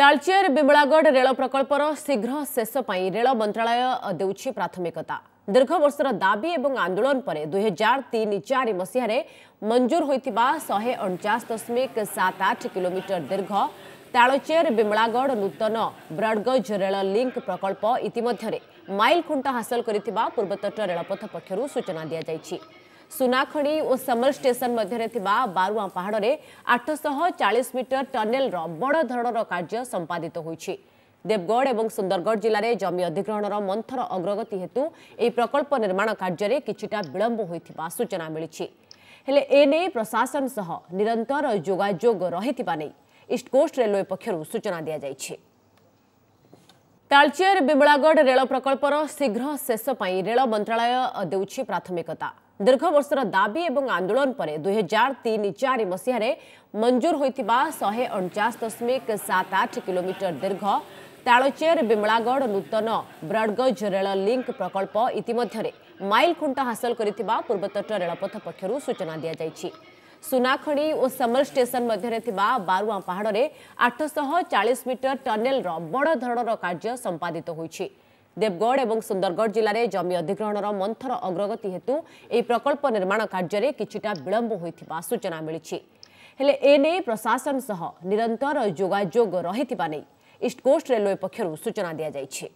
बिमलागढ़ rail विमलागढडर शीघ्र शेषप rail मंत्रालय देउछ प्राथमिकता दीर्घ वर्ष दाबी ए आन्दोलनपर दुई हजार तिन चार मसहार मञ्जुर हुन्छ शे अस दशमिक सात आठ किलोमिटर दीर्घ ताचेर्मलागढ नूतन ब्रडगज रेल लिंक प्रकल्प इतिमध्युट हासल गरि पूर्वतट रेलपथ पक्ष सूचना दि ସୁନାଖଣି ଓ ସମଲ ଷ୍ଟେସନ ମଧ୍ୟରେ ଥିବା ବାରୁଆ ପାହାଡ଼ରେ ଆଠଶହ ଚାଳିଶ ମିଟର ଟନେଲର ବଡ଼ ଧରଣର କାର୍ଯ୍ୟ ସମ୍ପାଦିତ ହୋଇଛି ଦେବଗଡ଼ ଏବଂ ସୁନ୍ଦରଗଡ଼ ଜିଲ୍ଲାରେ ଜମି ଅଧିଗ୍ରହଣର ମନ୍ଥର ଅଗ୍ରଗତି ହେତୁ ଏହି ପ୍ରକଳ୍ପ ନିର୍ମାଣ କାର୍ଯ୍ୟରେ କିଛିଟା ବିଳମ୍ବ ହୋଇଥିବା ସୂଚନା ମିଳିଛି ହେଲେ ଏନେଇ ପ୍ରଶାସନ ସହ ନିରନ୍ତର ଯୋଗାଯୋଗ ରହିଥିବା ନେଇ ଇଷ୍ଟକୋଷ୍ଟ ରେଲୱେ ପକ୍ଷରୁ ସୂଚନା ଦିଆଯାଇଛି ତାଳଚେର ବିମଳାଗଡ଼ ରେଳ ପ୍ରକଳ୍ପର ଶୀଘ୍ର ଶେଷ ପାଇଁ ରେଳ ମନ୍ତ୍ରଣାଳୟ ଦେଉଛି ପ୍ରାଥମିକତା ଦୀର୍ଘ ବର୍ଷର ଦାବି ଏବଂ ଆନ୍ଦୋଳନ ପରେ ଦୁଇହଜାର ତିନି ଚାରି ମସିହାରେ ମଞ୍ଜୁର ହୋଇଥିବା ଶହେ ଅଣଚାଶ ଦଶମିକ ସାତ ଆଠ କିଲୋମିଟର ଦୀର୍ଘ ତାଳଚେର ବିମଳାଗଡ଼ ନୂତନ ବ୍ରଡ୍ଗଜ୍ ରେଳ ଲିଙ୍କ୍ ପ୍ରକଳ୍ପ ଇତିମଧ୍ୟରେ ମାଇଲ୍ ଖୁଣ୍ଟ ହାସଲ କରିଥିବା ପୂର୍ବତଟ ରେଳପଥ ପକ୍ଷରୁ ସୂଚନା ଦିଆଯାଇଛି ସୁନାଖଣି ଓ ସମଲ ଷ୍ଟେସନ ମଧ୍ୟରେ ଥିବା ବାରୁଆ ପାହାଡ଼ରେ ଆଠଶହ ଚାଳିଶ ମିଟର ଟନେଲ୍ର ବଡ଼ ଧରଣର କାର୍ଯ୍ୟ ସମ୍ପାଦିତ ହୋଇଛି দেবগড় এবং সুন্দরগড় জেলায় জমি অধিগ্রহণর মন্থর অগ্রগতি হেতু এই প্রকল্প নির্মাণ কার্যে কিছুটা বিলম্ব হয়েছে সূচনা মিছে হলে এনে প্রশাসন সহ নিরন্তর যোগাযোগ রহিবা নেই ইস্টকোস্ট রেলওয়ে পক্ষ সূচনা দিয়া যাইছে